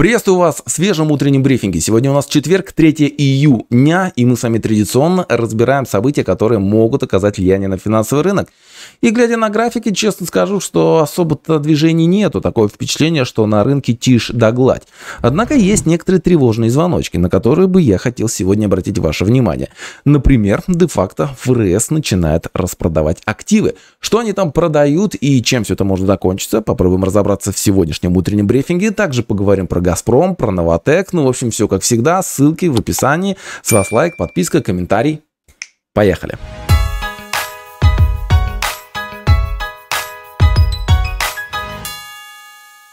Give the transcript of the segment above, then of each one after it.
Приветствую вас в свежем утреннем брифинге. Сегодня у нас четверг, 3 июня, и мы с вами традиционно разбираем события, которые могут оказать влияние на финансовый рынок. И глядя на графики, честно скажу, что особо-то движений нету. Такое впечатление, что на рынке тишь да гладь. Однако есть некоторые тревожные звоночки, на которые бы я хотел сегодня обратить ваше внимание. Например, де-факто ФРС начинает распродавать активы. Что они там продают и чем все это может закончиться, попробуем разобраться в сегодняшнем утреннем брифинге. Также поговорим про «Газпром», про «Новотек». Ну, в общем, все как всегда. Ссылки в описании. С вас лайк, подписка, комментарий. Поехали.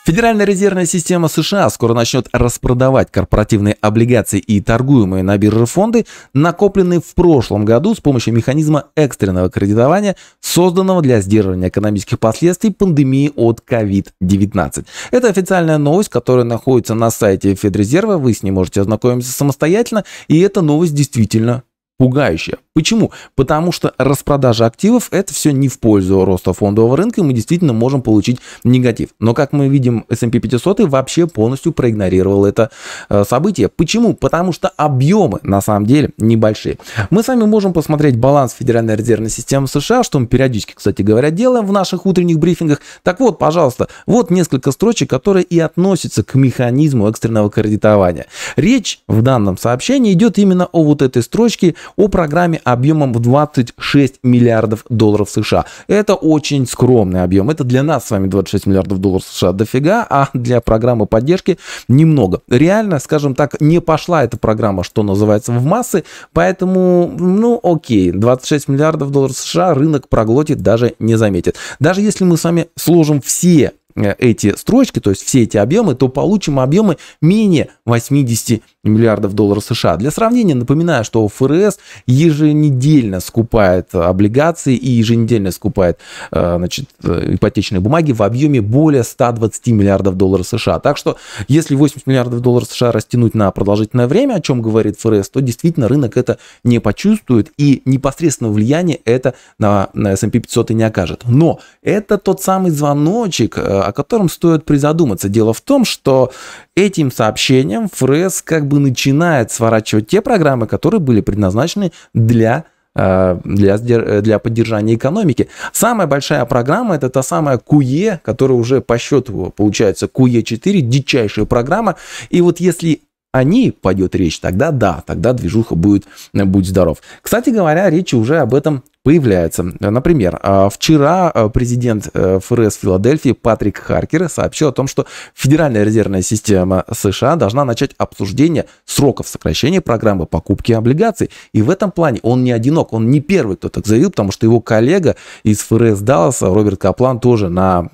Федеральная резервная система США скоро начнет распродавать корпоративные облигации и торгуемые на бирже фонды, накопленные в прошлом году с помощью механизма экстренного кредитования, созданного для сдерживания экономических последствий пандемии от COVID-19. Это официальная новость, которая находится на сайте Федрезерва, вы с ней можете ознакомиться самостоятельно, и эта новость действительно Пугающее. Почему? Потому что распродажа активов – это все не в пользу роста фондового рынка, и мы действительно можем получить негатив. Но, как мы видим, S&P 500 вообще полностью проигнорировал это э, событие. Почему? Потому что объемы на самом деле небольшие. Мы сами можем посмотреть баланс Федеральной резервной системы США, что мы периодически, кстати говоря, делаем в наших утренних брифингах. Так вот, пожалуйста, вот несколько строчек, которые и относятся к механизму экстренного кредитования. Речь в данном сообщении идет именно о вот этой строчке – о программе объемом в 26 миллиардов долларов США. Это очень скромный объем. Это для нас с вами 26 миллиардов долларов США дофига, а для программы поддержки немного. Реально, скажем так, не пошла эта программа, что называется, в массы, поэтому, ну окей, 26 миллиардов долларов США рынок проглотит, даже не заметит. Даже если мы с вами сложим все Э, эти строчки, то есть все эти объемы, то получим объемы менее 80 миллиардов долларов США. Для сравнения, напоминаю, что ФРС еженедельно скупает э, облигации и еженедельно скупает э, значит, ипотечные бумаги в объеме более 120 миллиардов долларов США. Так что, если 80 миллиардов долларов США растянуть на продолжительное время, о чем говорит ФРС, то действительно рынок это не почувствует и непосредственного влияние это на, на S&P 500 и не окажет. Но это тот самый звоночек, о котором стоит призадуматься. Дело в том, что этим сообщением ФРС как бы начинает сворачивать те программы, которые были предназначены для э, для, э, для поддержания экономики. Самая большая программа это та самая КУЕ, которая уже по счету получается КУЕ 4 дичайшая программа. И вот если о ней пойдет речь, тогда да, тогда движуха будет, э, будь здоров. Кстати говоря, речь уже об этом появляются. Э, например, а, вчера э, президент э, ФРС Филадельфии Патрик Харкер сообщил о том, что Федеральная резервная система США должна начать обсуждение сроков сокращения программы покупки облигаций. И в этом плане он не одинок, он не первый, кто так заявил, потому что его коллега из ФРС Далласа Роберт Каплан тоже на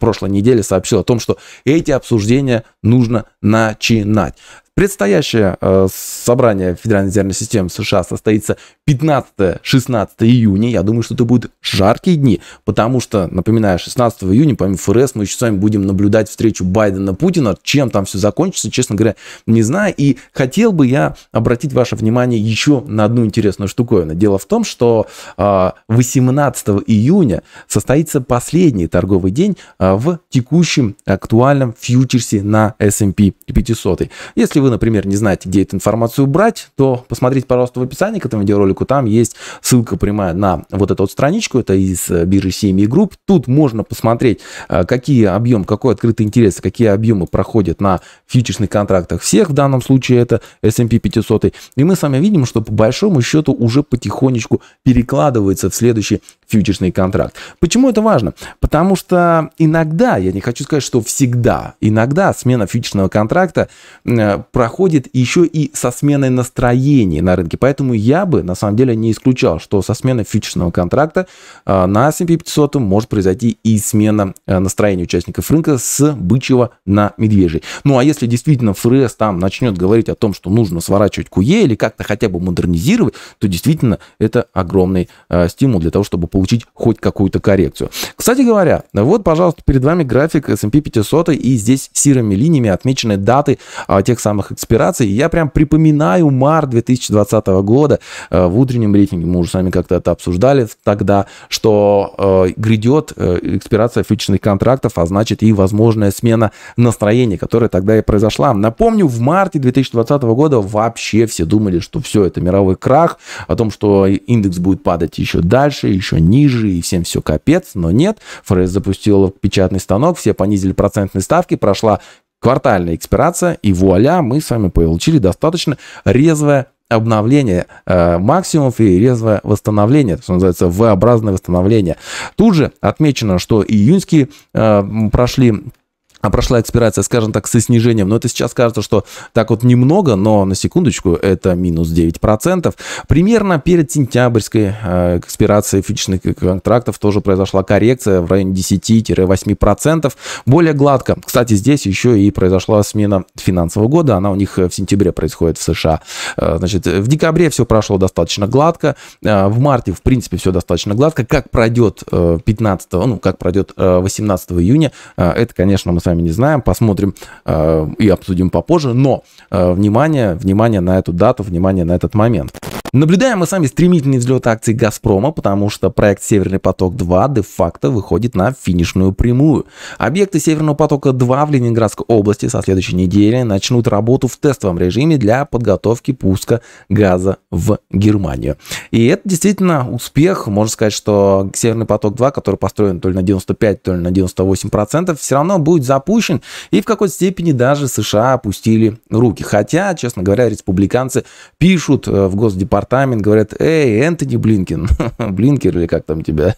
прошлой неделе сообщил о том, что эти обсуждения нужно начинать. Предстоящее э, собрание Федеральной резервной системы США состоится 15-16 июня. Я думаю, что это будут жаркие дни, потому что, напоминаю, 16 июня, помимо ФРС, мы еще с вами будем наблюдать встречу Байдена-Путина. Чем там все закончится, честно говоря, не знаю. И хотел бы я обратить ваше внимание еще на одну интересную штуковину. Дело в том, что э, а, 18 июня состоится последний торговый день э, в текущем актуальном фьючерсе на S&P 500. Если вы, например, не знаете, где эту информацию брать, то посмотрите, пожалуйста, в описании к этому видеоролику. Там есть ссылка прямая на вот эту вот страничку. Это из э, биржи CME Group. Тут можно посмотреть, э, какие объем, какой открытый интерес, какие объемы проходят на фьючерсных контрактах всех. В данном случае это S&P 500. И мы с вами видим, что по большому счету уже потихонечку перекладывается в следующий фьючерсный контракт. Почему это важно? Потому что иногда, я не хочу сказать, что всегда, иногда смена фьючерсного контракта э, проходит еще и со сменой настроения на рынке. Поэтому я бы на самом деле не исключал, что со смены фьючерсного контракта э, на S&P 500 может произойти и смена э, настроения участников рынка с бычьего на медвежий. Ну а если действительно ФРС там начнет говорить о том, что нужно сворачивать куе e или как-то хотя бы модернизировать, то действительно это огромный стимул для того, чтобы получить хоть какую-то коррекцию. Кстати говоря, вот, пожалуйста, перед вами график S&P 500 и здесь серыми линиями отмечены даты а, тех самых экспираций. Я прям припоминаю март 2020 года а, в утреннем рейтинге, мы уже с вами как-то это обсуждали тогда, что а, грядет а, экспирация фьючерных контрактов, а значит и возможная смена настроения, которая тогда и произошла. Напомню, в марте 2020 года вообще все думали, что все, это мировой крах, о том, что индекс будет падать еще дальше, еще ниже, и всем все капец, но нет. ФРС запустила печатный станок, все понизили процентные ставки, прошла квартальная экспирация, и вуаля, мы с вами получили достаточно резвое обновление э, максимумов и резвое восстановление, что называется V-образное восстановление. Тут же отмечено, что июньские э, прошли а прошла экспирация, скажем так, со снижением. Но это сейчас кажется, что так вот немного, но на секундочку это минус 9%. Примерно перед сентябрьской э, экспирацией фичных контрактов тоже произошла коррекция в районе 10-8%. Более гладко. Кстати, здесь еще и произошла смена финансового года. Она у них э, в сентябре происходит в США. Э, значит, в декабре все прошло достаточно гладко. В марте, в принципе, все достаточно гладко. Как пройдет 15, ну, как пройдет 18 июня, это, конечно, мы с вами вами не знаем, посмотрим э, и обсудим попозже. Но э, внимание, внимание на эту дату, внимание на этот момент. Наблюдаем мы с вами стремительный взлет акций «Газпрома», потому что проект «Северный поток-2» де-факто выходит на финишную прямую. Объекты «Северного потока-2» в Ленинградской области со следующей недели начнут работу в тестовом режиме для подготовки пуска газа в Германию. И это действительно успех. Можно сказать, что «Северный поток-2», который построен то ли на 95, то ли на 98 процентов, все равно будет запущен. И в какой-то степени даже США опустили руки. Хотя, честно говоря, республиканцы пишут э, в госдепартаменте департамент, говорят, эй, Энтони Блинкин, Блинкер или как там тебя,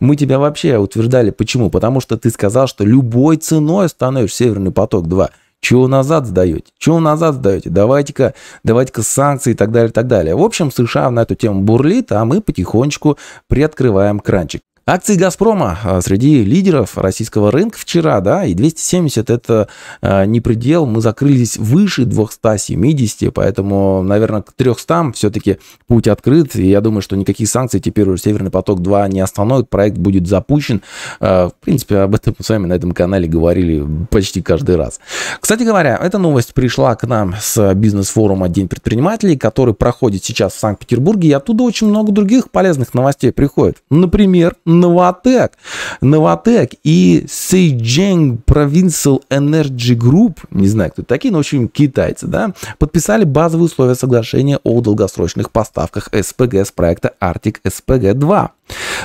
мы тебя вообще утверждали. Почему? Потому что ты сказал, что любой ценой становишь Северный поток-2. Чего назад сдаете? Чего назад сдаете? Давайте-ка, давайте-ка санкции и так далее, и так далее. В общем, США на эту тему бурлит, а мы потихонечку приоткрываем кранчик. Акции «Газпрома» а, среди лидеров российского рынка вчера, да, и 270 – это а, не предел. Мы закрылись выше 270, поэтому, наверное, к 300 все-таки путь открыт. И я думаю, что никакие санкции, теперь уже «Северный поток-2» не остановят Проект будет запущен. А, в принципе, об этом мы с вами на этом канале говорили почти каждый раз. Кстати говоря, эта новость пришла к нам с бизнес-форума «День предпринимателей», который проходит сейчас в Санкт-Петербурге. И оттуда очень много других полезных новостей приходит. Например, Новотек, Новотек и Seijing провинциал Energy Group, не знаю, кто такие, но в общем китайцы, да, подписали базовые условия соглашения о долгосрочных поставках СПГ с проекта Arctic SPG-2.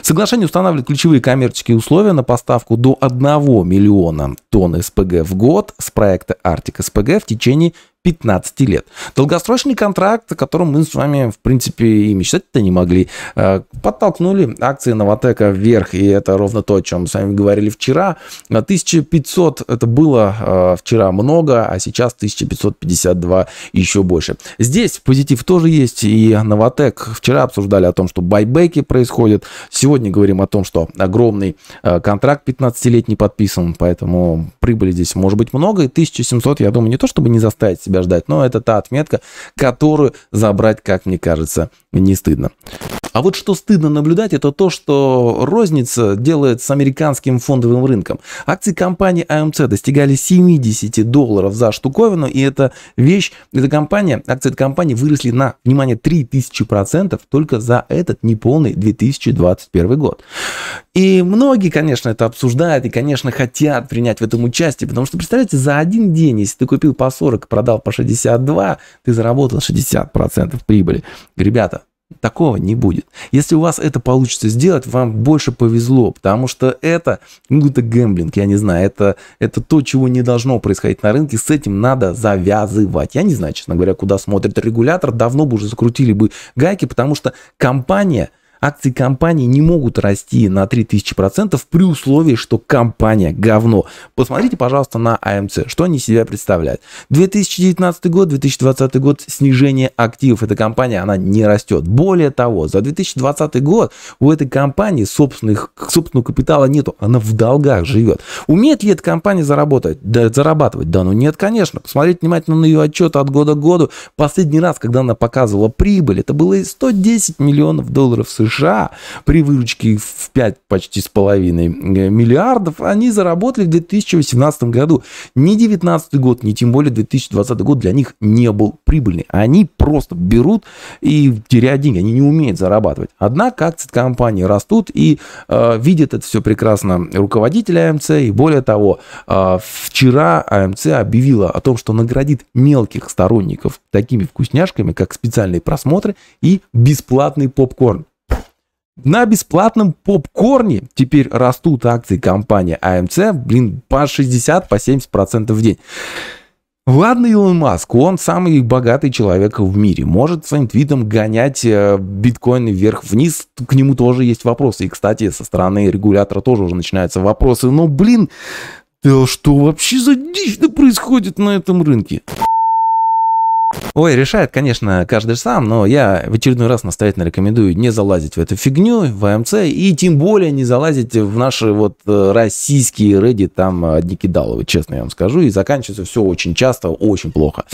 Соглашение устанавливает ключевые коммерческие условия на поставку до 1 миллиона тонн СПГ в год с проекта Arctic SPG в течение 15 лет. Долгосрочный контракт, о котором мы с вами, в принципе, и мечтать-то не могли, э, подтолкнули акции Новотека вверх, и это ровно то, о чем мы с вами говорили вчера. 1500 это было э, вчера много, а сейчас 1552 еще больше. Здесь позитив тоже есть, и Новотек вчера обсуждали о том, что байбеки происходят, сегодня говорим о том, что огромный э, контракт 15-летний подписан, поэтому прибыли здесь может быть много, и 1700, я думаю, не то чтобы не заставить тебя ждать. Но это та отметка, которую забрать, как мне кажется, не стыдно. А вот что стыдно наблюдать, это то, что розница делает с американским фондовым рынком. Акции компании AMC а достигали 70 долларов за штуковину, и эта вещь, эта компания, акции этой компании выросли на, внимание, 3000% только за этот неполный 2021 год. И многие, конечно, это обсуждают и, конечно, хотят принять в этом участие, потому что, представляете, за один день, если ты купил по 40, продал по 62, ты заработал 60% прибыли. Ребята, Такого не будет. Если у вас это получится сделать, вам больше повезло, потому что это, ну, это гэмблинг, я не знаю, это, это то, чего не должно происходить на рынке, с этим надо завязывать. Я не знаю, честно говоря, куда смотрит регулятор, давно бы уже закрутили бы гайки, потому что компания – акции компании не могут расти на 3000% при условии, что компания говно. Посмотрите, пожалуйста, на АМЦ, что они себя представляют. 2019 год, 2020 год, снижение активов. Эта компания, она не растет. Более того, за 2020 год у этой компании собственных, собственного капитала нету, она в долгах живет. Умеет ли эта компания заработать? Да, зарабатывать? Да, ну нет, конечно. Посмотрите внимательно на ее отчет от года к году. Последний раз, когда она показывала прибыль, это было 110 миллионов долларов США. США при выручке в 5 почти с половиной э, миллиардов, они заработали в 2018 году. Ни 2019 год, ни тем более 2020 год для них не был прибыльный. Они просто берут и теряют деньги. Они не умеют зарабатывать. Однако акции компании растут и э, видят это все прекрасно руководители АМЦ. И более того, э, вчера АМЦ объявила о том, что наградит мелких сторонников такими вкусняшками, как специальные просмотры и бесплатный попкорн. На бесплатном попкорне теперь растут акции компании AMC, а блин, по 60 по 70% процентов в день. Ладно, Илон Маск, он самый богатый человек в мире, может своим твитом гонять э, биткоины вверх-вниз, к нему тоже есть вопросы. И, кстати, со стороны регулятора тоже уже начинаются вопросы. Но, блин, да что вообще за дичь происходит на этом рынке? Ой, решает, конечно, каждый сам, но я в очередной раз настоятельно рекомендую не залазить в эту фигню, в АМЦ, и тем более не залазить в наши вот э, российские Reddit, там э, одни кидаловы, честно я вам скажу, и заканчивается все очень часто, очень плохо.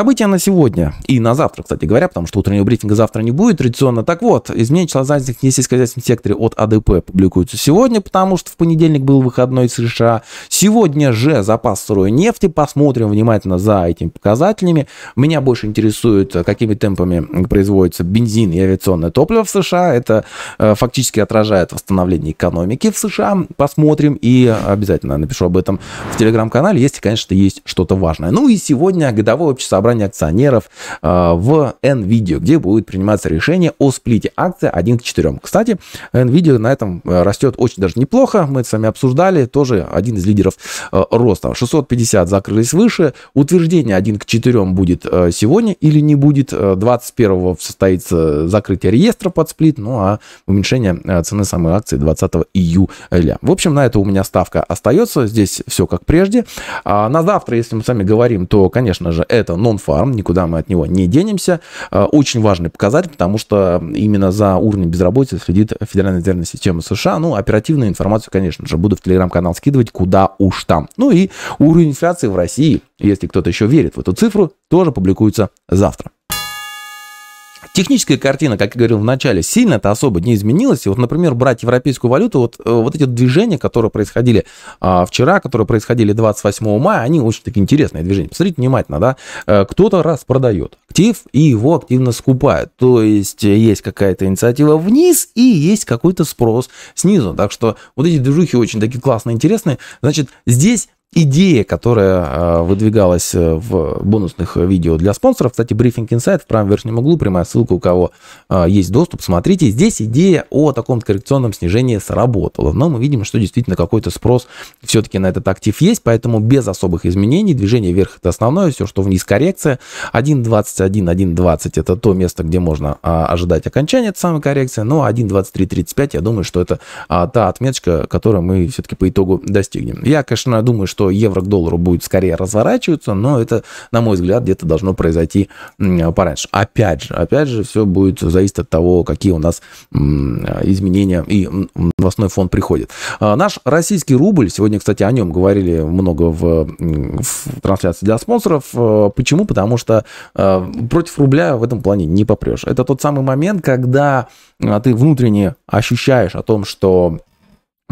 События на сегодня и на завтра, кстати говоря, потому что утреннего брифинга завтра не будет традиционно. Так вот, изменения числа занятых в несельскохозяйственном секторе от АДП публикуются сегодня, потому что в понедельник был выходной из США. Сегодня же запас сырой нефти. Посмотрим внимательно за этими показателями. Меня больше интересует, какими темпами производится бензин и авиационное топливо в США. Это э, фактически отражает восстановление экономики в США. Посмотрим и обязательно напишу об этом в телеграм-канале, если, конечно, есть что-то важное. Ну и сегодня годовое общесообразие собрание акционеров э, в NVIDIA, где будет приниматься решение о сплите акции 1 к 4. Кстати, NVIDIA на этом э, растет очень даже неплохо. Мы это с вами обсуждали, тоже один из лидеров э, роста. 650 закрылись выше. Утверждение 1 к 4 будет сегодня или не будет. 21 состоится закрытие реестра под сплит, ну а уменьшение цены самой акции 20 июля. В общем, на это у меня ставка остается. Здесь все как прежде. А на завтра, если мы с вами говорим, то, конечно же, это но нон-фарм, никуда мы от него не денемся. А, очень важный показатель, потому что именно за уровнем безработицы следит Федеральная резервная система США. Ну, оперативную информацию, конечно же, буду в телеграм-канал скидывать, куда уж там. Ну и уровень инфляции в России, если кто-то еще верит в эту цифру, тоже публикуется завтра. Техническая картина, как я говорил в начале, сильно то особо не изменилась. И вот, например, брать европейскую валюту, вот, э, вот эти движения, которые происходили а, вчера, которые происходили 28 мая, они очень такие интересные движения. Посмотрите внимательно, да, э, кто-то раз продает актив и его активно скупают. То есть э, есть какая-то инициатива вниз и есть какой-то спрос снизу. Так что вот эти движухи очень такие классные, интересные. Значит, здесь идея, которая э, выдвигалась э, в бонусных видео для спонсоров. Кстати, брифинг инсайт в правом верхнем углу, прямая ссылка, у кого э, есть доступ, смотрите. Здесь идея о таком коррекционном снижении сработала. Но мы видим, что действительно какой-то спрос все-таки на этот актив есть, поэтому без особых изменений движение вверх это основное, все, что вниз коррекция. 1.21, 1.20 это то место, где можно а, ожидать окончания этой самой коррекции, но ну, а 1.23.35 я думаю, что это а, та отметка, которую мы все-таки по итогу достигнем. Я, конечно, думаю, что что евро к доллару будет скорее разворачиваться, но это, на мой взгляд, где-то должно произойти пораньше. Опять же, опять же, все будет зависеть от того, какие у нас изменения и новостной фон приходит. А, наш российский рубль, сегодня, кстати, о нем говорили много в, в трансляции для спонсоров. А, почему? Потому что а, против рубля в этом плане не попрешь. Это тот самый момент, когда ты внутренне ощущаешь о том, что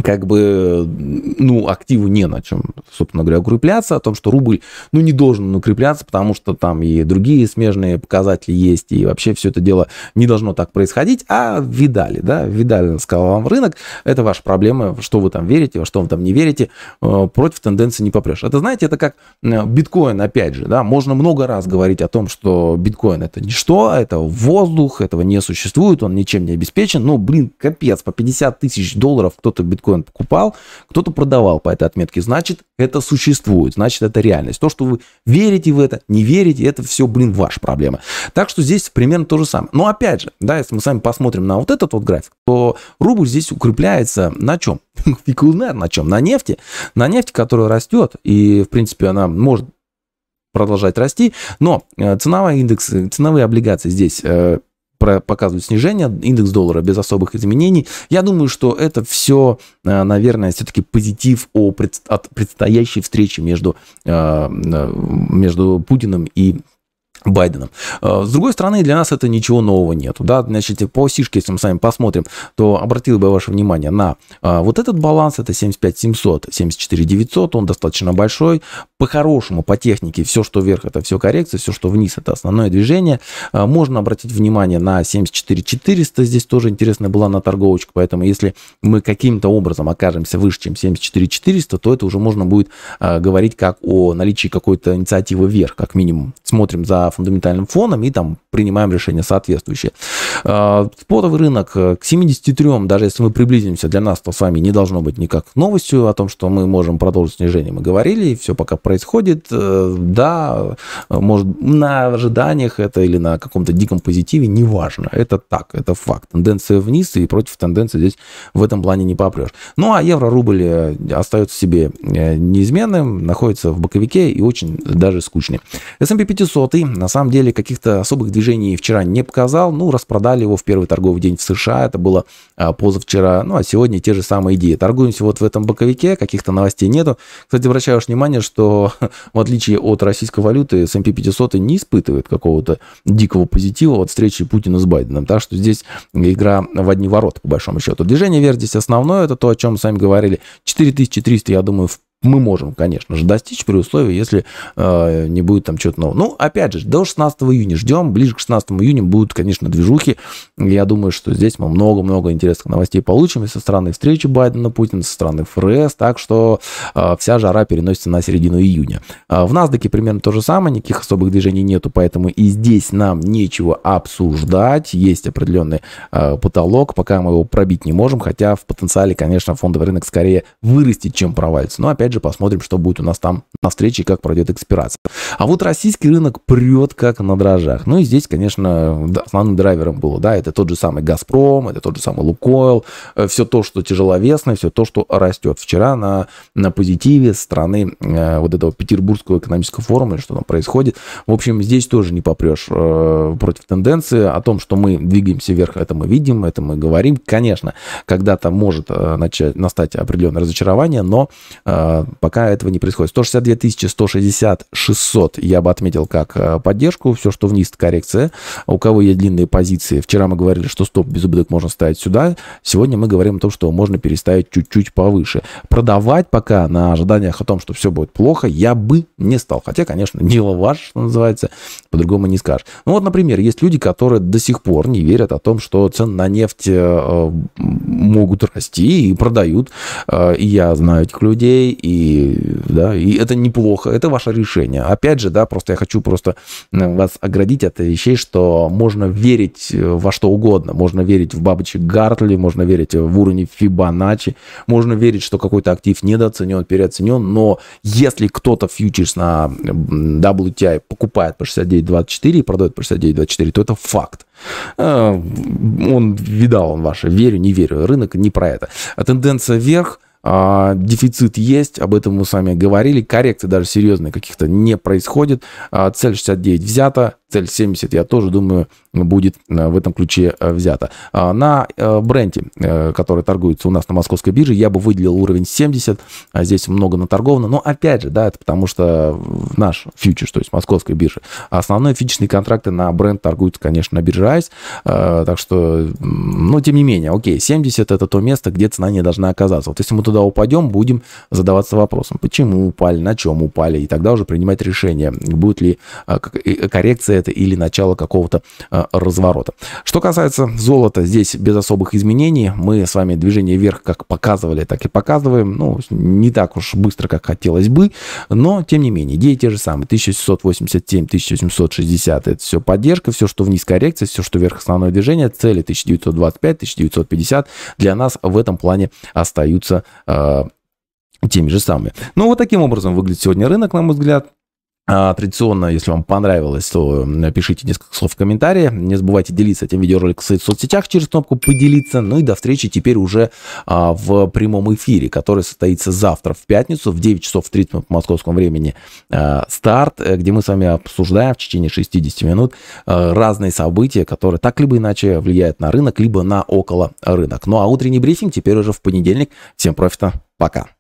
как бы, ну, активу не на чем, собственно говоря, укрепляться, о том, что рубль, ну, не должен укрепляться, потому что там и другие смежные показатели есть, и вообще все это дело не должно так происходить, а видали, да, видали, сказал вам рынок, это ваша проблема, что вы там верите, во что вы там не верите, э, против тенденции не попрешь. Это, знаете, это как э, биткоин, опять же, да, можно много раз говорить о том, что биткоин это ничто, это воздух, этого не существует, он ничем не обеспечен, но, блин, капец, по 50 тысяч долларов кто-то биткоин биткоин покупал, кто-то продавал по этой отметке. Значит, это существует, значит, это реальность. То, что вы верите в это, не верите, это все, блин, ваша проблема. Так что здесь примерно то же самое. Но опять же, да, если мы с вами посмотрим на вот этот вот график, то рубль здесь укрепляется на чем? Фиг узнает на чем? На нефти. На нефти, которая растет, и, в принципе, она может продолжать расти, но э, ценовой индекс, ценовые облигации здесь э, показывают снижение индекс доллара без особых изменений. Я думаю, что это все, э, наверное, все-таки позитив о пред, от предстоящей встречи между, э, между Путиным и Байденом. Э, с другой стороны, для нас это ничего нового нету. Да? Значит, по сишке, если мы с вами посмотрим, то обратил бы ваше внимание на вот этот баланс, это 75 700, 74 900, он достаточно большой по-хорошему, по технике, все, что вверх, это все коррекция, все, что вниз, это основное движение. А, можно обратить внимание на 74 400, здесь тоже интересная была на торговочку, поэтому если мы каким-то образом окажемся выше, чем 74 400, то это уже можно будет а, говорить как о наличии какой-то инициативы вверх, как минимум. Смотрим за фундаментальным фоном и там принимаем решение соответствующее. А, спотовый рынок э, к 73, даже если мы приблизимся, для нас то с вами не должно быть никак новостью о том, что мы можем продолжить снижение. Мы говорили, и все пока происходит, э, да, может, на ожиданиях это или на каком-то диком позитиве, неважно. Это так, это факт. Тенденция вниз, и против тенденции здесь в этом плане не попрешь. Ну, а евро-рубль э, остается себе э, неизменным, находится в боковике и очень даже скучный. S&P 500 на самом деле каких-то особых движений вчера не показал, ну, распродали его в первый торговый день в США, это было а, позавчера, ну, а сегодня те же самые идеи. Торгуемся вот в этом боковике, каких-то новостей нету. Кстати, обращаю ваше внимание, что в отличие от российской валюты, S&P 500 не испытывает какого-то дикого позитива от встречи Путина с Байденом. Так что здесь игра в одни ворота, по большому счету. Движение вверх здесь основное, это то, о чем мы с вами говорили. 4300, я думаю, в мы можем, конечно же, достичь при условии, если э, не будет там чего-то нового. Ну, опять же, до 16 июня ждем. Ближе к 16 июня будут, конечно, движухи. Я думаю, что здесь мы много-много интересных новостей получим и со стороны встречи Байдена, Путина, со стороны ФРС. Так что э, вся жара переносится на середину июня. Э, в NASDAQ примерно то же самое. Никаких особых движений нету, поэтому и здесь нам нечего обсуждать. Есть определенный э, потолок, пока мы его пробить не можем. Хотя в потенциале, конечно, фондовый рынок скорее вырастет, чем провалится. Но ну, опять опять же, посмотрим, что будет у нас там на встрече, как пройдет экспирация. А вот российский рынок прет как на дрожжах. Ну и здесь, конечно, основным драйвером было, да, это тот же самый «Газпром», это тот же самый «Лукойл», э, все то, что тяжеловесное, все то, что растет. Вчера на, на позитиве страны э, вот этого Петербургского экономического форума, или что там происходит, в общем, здесь тоже не попрешь э, против тенденции о том, что мы двигаемся вверх, это мы видим, это мы говорим. Конечно, когда-то может э, начать, настать определенное разочарование, но э, пока этого не происходит. 162 тысячи, 160, 600 я бы отметил как э, поддержку. Все, что вниз, коррекция. А у кого есть длинные позиции, вчера мы говорили, что стоп без убыток можно ставить сюда. Сегодня мы говорим о том, что можно переставить чуть-чуть повыше. Продавать пока на ожиданиях о том, что все будет плохо, я бы не стал. Хотя, конечно, дело ваше, что называется, по-другому не скажешь. Ну вот, например, есть люди, которые до сих пор не верят о том, что цены на нефть э, могут расти и продают. Э, и я знаю этих людей, и, да, и это неплохо, это ваше решение. Опять же, да, просто я хочу просто э, вас оградить от вещей, что можно верить э, во что угодно, можно верить в бабочек Гартли, можно верить в уровень Фибоначчи, можно верить, что какой-то актив недооценен, переоценен, но если кто-то фьючерс на WTI покупает по 69.24 и продает по 69.24, то это факт. Э, он видал он ваше, верю, не верю, рынок не про это. А тенденция вверх – а, дефицит есть, об этом мы с вами говорили, коррекции даже серьезные каких-то не происходит, а, цель 69 взята, цель 70, я тоже думаю, будет э, в этом ключе э, взята. На э, бренде, который торгуется у нас на московской бирже, я бы выделил уровень 70, а здесь много наторговано, но опять же, да, это потому что наш фьючерс, то есть Московской бирже основные фьючерсные контракты на бренд торгуются, конечно, на бирже ICE, а, так что, но тем не менее, окей, 70 это то место, где цена не должна оказаться. Вот если мы туда упадем, будем задаваться вопросом, почему упали, на чем упали, и тогда уже принимать решение, будет ли а, коррекция это или начало какого-то э, разворота. Что касается золота, здесь без особых изменений. Мы с вами движение вверх как показывали, так и показываем. Ну, не так уж быстро, как хотелось бы, но тем не менее, идеи те же самые. 1787, 1760 это все поддержка, все, что вниз коррекция, все, что вверх основное движение, цели 1925, 1950 для нас в этом плане остаются э, теми же самыми. Ну, вот таким образом выглядит сегодня рынок, на мой взгляд. А, традиционно, если вам понравилось, то пишите несколько слов в комментарии. Не забывайте делиться этим видеороликом в соцсетях через кнопку «Поделиться». Ну и до встречи теперь уже а, в прямом эфире, который состоится завтра в пятницу в 9 часов 30 минут по московскому времени а, старт, э, где мы с вами обсуждаем в течение 60 минут разные события, которые так либо иначе влияют на рынок, либо на около рынок. Ну а утренний брифинг теперь уже в понедельник. Всем профита. Пока.